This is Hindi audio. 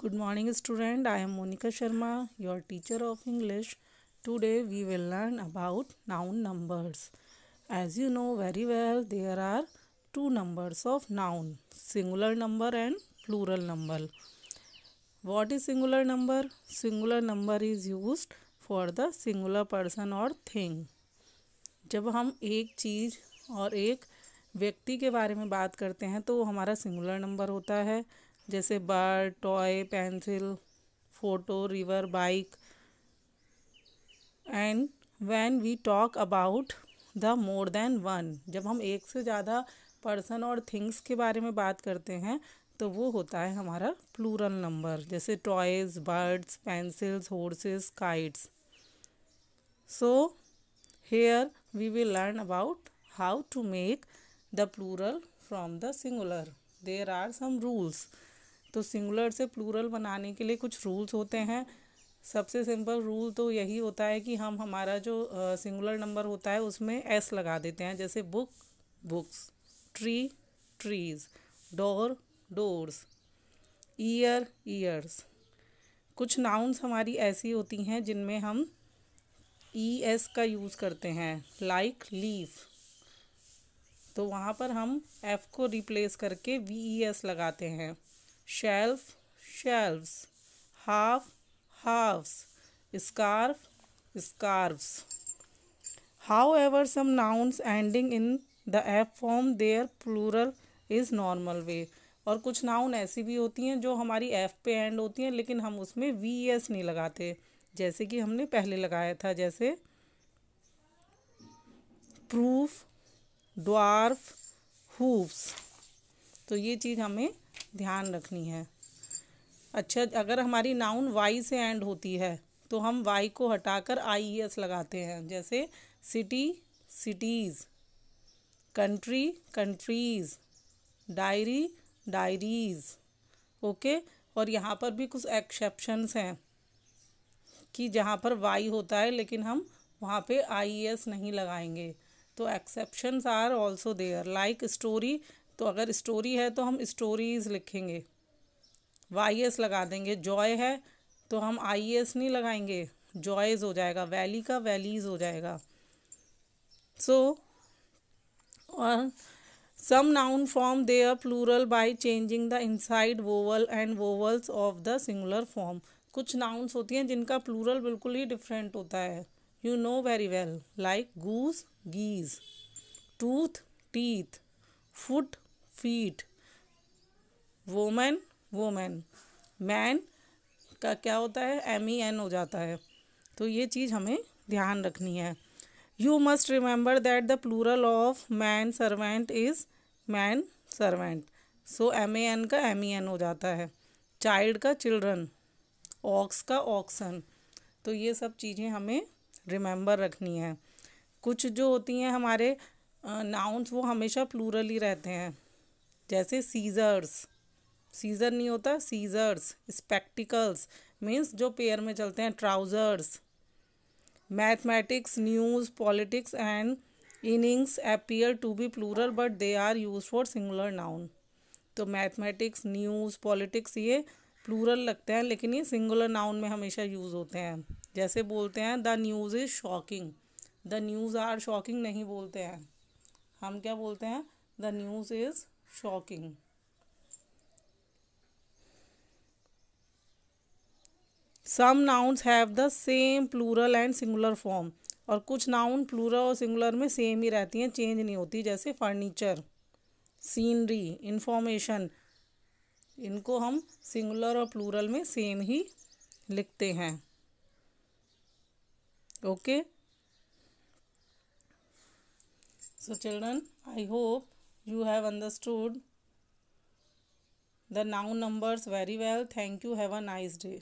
Good morning student. I am Monica Sharma, your teacher of English. Today we will learn about noun numbers. As you know very well, there are two numbers of noun, singular number and plural number. What is singular number? Singular number is used for the singular person or thing. जब हम एक चीज़ और एक व्यक्ति के बारे में बात करते हैं तो हमारा सिंगुलर नंबर होता है जैसे bar toy pencil photo river bike and when we talk about the more than one जब हम एक से ज़्यादा पर्सन और थिंग्स के बारे में बात करते हैं तो वो होता है हमारा प्लूरल नंबर जैसे toys birds pencils horses kites so here we will learn about how to make the plural from the singular there are some rules तो सिंगुलर से प्लूरल बनाने के लिए कुछ रूल्स होते हैं सबसे सिंपल रूल तो यही होता है कि हम हमारा जो सिंगुलर नंबर होता है उसमें एस लगा देते हैं जैसे book books tree trees door doors ear ears कुछ नाउन्स हमारी ऐसी होती हैं जिनमें हम ई e एस का यूज़ करते हैं लाइक लीफ तो वहाँ पर हम एफ़ को रिप्लेस करके वी ई एस लगाते हैं shelf shelve half halves scarf scarves however some nouns ending in the f form their plural is normal way और कुछ नाउन ऐसी भी होती हैं जो हमारी एफ पे एंड होती हैं लेकिन हम उसमें वी एस नहीं लगाते जैसे कि हमने पहले लगाया था जैसे प्रूफ ड्वार्फ हूफ्स तो ये चीज़ हमें ध्यान रखनी है अच्छा अगर हमारी नाउन वाई से एंड होती है तो हम वाई को हटाकर आई एस e लगाते हैं जैसे city cities country countries diary diaries okay और यहाँ पर भी कुछ एक्सेप्शंस हैं कि जहाँ पर वाई होता है लेकिन हम वहाँ पे आई एस e नहीं लगाएंगे तो exceptions are also there like story तो अगर स्टोरी है तो हम स्टोरीज़ लिखेंगे वाई एस लगा देंगे जॉय है तो हम आई एस नहीं लगाएंगे जॉयज़ हो जाएगा वैली का वैलीज़ हो जाएगा सो और some noun form they are plural by changing the inside vowel and vowels of the singular form कुछ नाउन्स होती हैं जिनका प्लूरल बिल्कुल ही डिफरेंट होता है you know very well like goose geese tooth teeth foot feet woman women man का क्या होता है एम ई एन हो जाता है तो ये चीज़ हमें ध्यान रखनी है you must remember that the plural of man servant is man servant so M A N का एम ई एन हो जाता है चाइल्ड का चिल्ड्रन ऑक्स का ऑक्सन तो ये सब चीज़ें हमें रिमेंबर रखनी है कुछ जो होती हैं हमारे नाउन्स वो हमेशा प्लूरल ही रहते हैं जैसे सीजर्स सीजर नहीं होता सीजर्स स्पेक्टिकल्स मीन्स जो पेयर में चलते हैं trousers mathematics news politics and innings appear to be plural but they are use for singular noun तो मैथमेटिक्स न्यूज़ पॉलिटिक्स ये प्लूरल लगते हैं लेकिन ये सिंगुलर नाउन में हमेशा यूज़ होते हैं जैसे बोलते हैं the news is shocking the news are shocking नहीं बोलते हैं हम क्या बोलते हैं the news is shocking some nouns have the same plural and singular form और कुछ नाउन प्लूरल और सिंगुलर में सेम ही रहती हैं चेंज नहीं होती जैसे फर्नीचर सीनरी इंफॉर्मेशन इनको हम सिंगुलर और प्लूरल में सेम ही लिखते हैं okay so children I hope you have understood the noun numbers very well thank you have a nice day